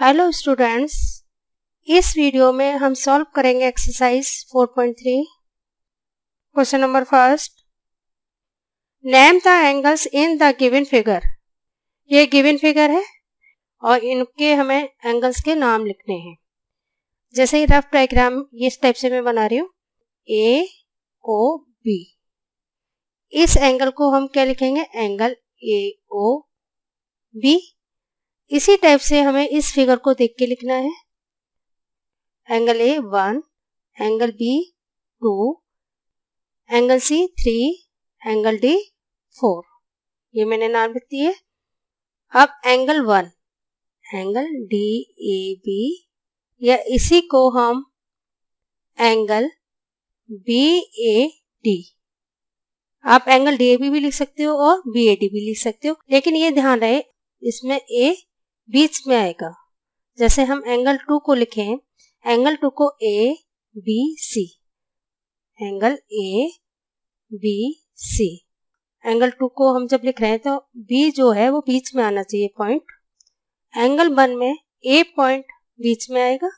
Hello students इस video में हम सॉल्व करेंगे exercise 4.3 question number first name the angles in the given figure ये गिवन फिगर है और इनके हमें एंगल्स के नाम लिखने हैं जैसे ही रफ डायग्राम इस टाइप से मैं बना रही हूँ ए ओ बी इस एंगल को हम क्या लिखेंगे एंगल ए ओ बी इसी टाइप से हमें इस फिगर को देख के लिखना है angle A one angle B two angle C three angle D four ये मैंने नाम लिख दिए अब angle one angle D A B या इसी को हम एंगल बी ए डी आप एंगल डी ए बी भी लिख सकते हो और बी ए डी भी लिख सकते हो लेकिन ये ध्यान रहे इसमें ए बीच में आएगा जैसे हम एंगल टू को लिखें एंगल टू को A B C angle A B C angle two को हम जब लिख रहे हैं तो बी जो है वो बीच में आना चाहिए पॉइंट एंगल वन में ए पॉइंट बीच में आएगा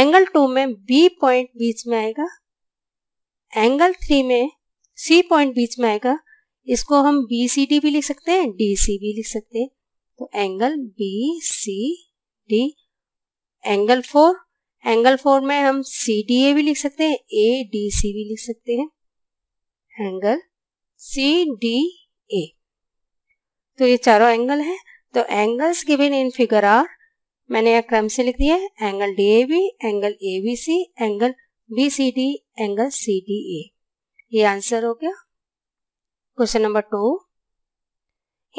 एंगल टू में बी पॉइंट बीच में आएगा एंगल थ्री में सी पॉइंट बीच में आएगा इसको हम बी सी डी भी लिख सकते हैं डी सी भी लिख सकते हैं तो angle B C D angle four angle four में हम सी डी ए भी लिख सकते हैं ए डी सी भी लिख सकते हैं एंगल सी डी ए तो ये चारों एंगल हैं तो angles given in figure are मैंने यह क्रम से लिख दिया है angle D A B angle A B C angle B C D angle C D A ये आंसर हो गया question number two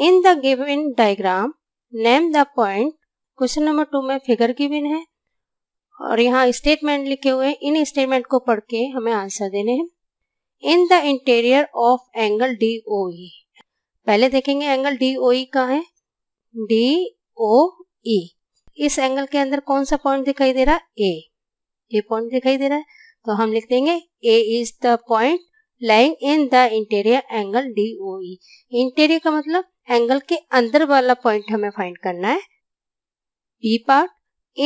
in the given diagram name the point question number two में फिगर गिवन है और यहाँ statement लिखे हुए इन statement को पढ़ के हमें आंसर देने हैं in the interior of angle D O E पहले देखेंगे एंगल डी ओ ई का है डी ओ ई इस एंगल के अंदर कौन सा पॉइंट दिखाई दे रहा है ए ये पॉइंट दिखाई दे रहा है तो हम लिख देंगे A is the point lying in the interior angle D O interior का मतलब एंगल के अंदर वाला पॉइंट हमें फाइंड करना है B part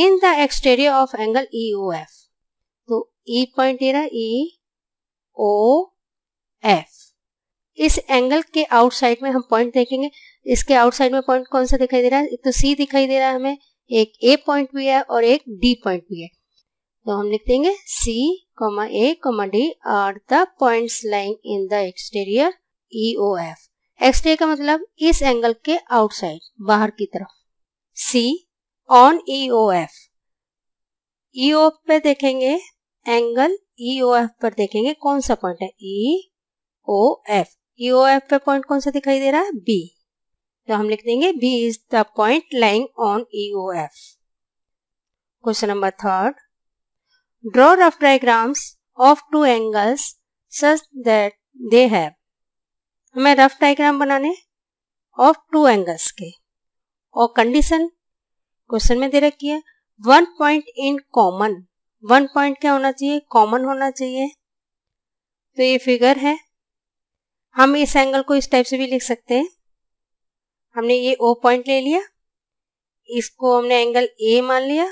in the exterior of angle E O F तो ई पॉइंट दे रहा ई ओ एफ इस एंगल के आउटसाइड में हम पॉइंट देखेंगे इसके आउटसाइड में पॉइंट कौन सा दिखाई दे रहा है एक तो सी दिखाई दे रहा है हमें एक ए पॉइंट भी है और एक डी पॉइंट भी है तो हम लिख देंगे C comma A, comma D are the points lying in the exterior EOF. Exterior का मतलब इस एंगल के आउटसाइड बाहर की तरफ सी ऑन ईओएफ ईओएफ पे देखेंगे एंगल ईओएफ e पर देखेंगे कौन सा पॉइंट है ई ओ एफ एफ पे पॉइंट कौन सा दिखाई दे रहा है बी तो हम लिख देंगे B is the point lying on F question number third Draw rough diagrams of two angles such that they have हमें रफ डायग्राम बनाने ऑफ टू एंगल्स के और कंडीशन क्वेश्चन में दे रखी है one point in common one point क्या होना चाहिए कॉमन होना चाहिए तो ये फिगर है हम इस एंगल को इस टाइप से भी लिख सकते हैं हमने ये ओ पॉइंट ले लिया इसको हमने एंगल ए मान लिया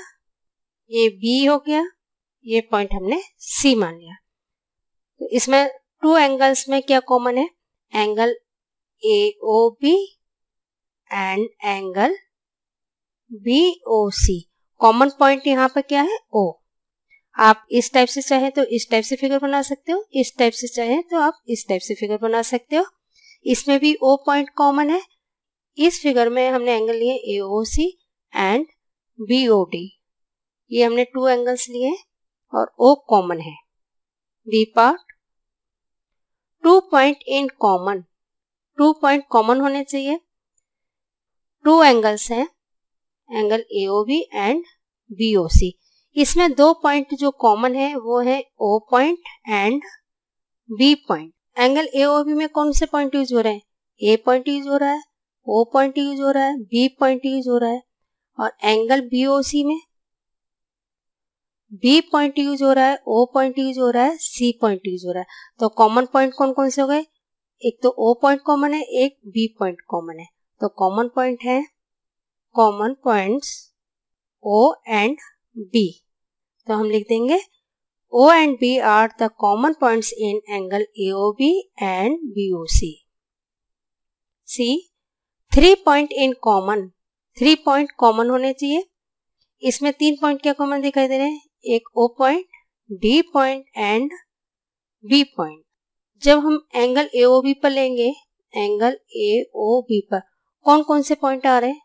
ये बी हो गया ये पॉइंट हमने सी मान लिया तो इसमें टू एंगल्स में क्या कॉमन है angle A O B and angle B O C common point यहाँ पर क्या है ओ आप इस टाइप से चाहे तो इस टाइप से फिगर बना सकते हो इस टाइप से चाहे तो आप इस टाइप से फिगर बना सकते हो इसमें भी ओ पॉइंट कॉमन है इस फिगर में हमने एंगल लिए A O C and B O D ये हमने टू एंगल्स लिए हैं और O कॉमन है B part two point in common two point common होने चाहिए टू एंगल्स हैं angle A B and B O C इसमें दो पॉइंट जो कॉमन है वो है O point and B point angle A B में कौन से पॉइंट यूज हो रहे हैं ए पॉइंट यूज हो रहा है ओ पॉइंट यूज हो रहा है बी पॉइंट यूज हो रहा है और एंगल बी ओ सी में बी पॉइंट यूज हो रहा है ओ पॉइंट यूज हो रहा है सी पॉइंट यूज हो रहा है तो कॉमन पॉइंट कौन कौन से हो गए एक तो ओ पॉइंट कॉमन है एक बी पॉइंट कॉमन है तो कॉमन पॉइंट है common points O and B तो हम लिख देंगे are the common point in angle points B and B O C C three point in common three point common होने चाहिए इसमें तीन पॉइंट क्या कॉमन दिखाई दे रहे हैं एक O point D point and B point जब हम एंगल ए ओ बी पर लेंगे एंगल ए ओ बी पर कौन कौन से पॉइंट आ रहे हैं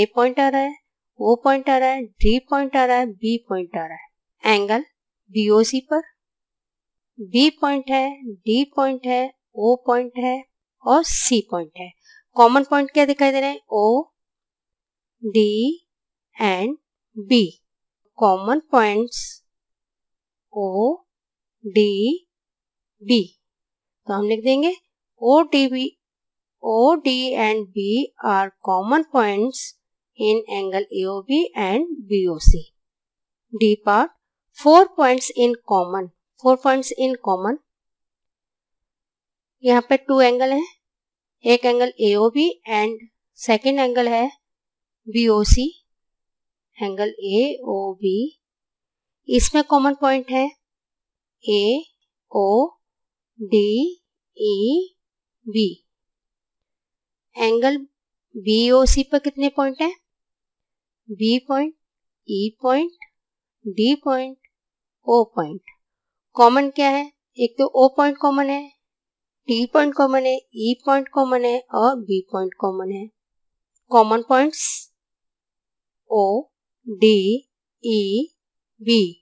ए पॉइंट आ रहा है ओ पॉइंट आ रहा है डी पॉइंट आ रहा है बी पॉइंट आ रहा है एंगल बी ओ सी पर बी पॉइंट है डी पॉइंट है ओ पॉइंट है और सी पॉइंट है कॉमन पॉइंट क्या दिखाई दे रहे हैं O D and B common points O D B तो हम लिख देंगे O D B O D and B are common points in angle AOB and BOC. D part four points in common four points in common यहाँ पे to angle है एक angle AOB and second angle है BOC angle A O B इसमें common point है A O D E B angle B O C पर कितने point है B point E point D point O point common क्या है एक तो ओ पॉइंट कॉमन है टी पॉइंट कॉमन है ई पॉइंट कॉमन है और बी पॉइंट कॉमन है common points O D, E, B.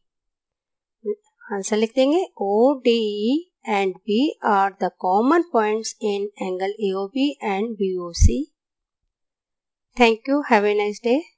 Selecting B and B are the common points in angle AOB and BOC. Thank you. Have a nice day.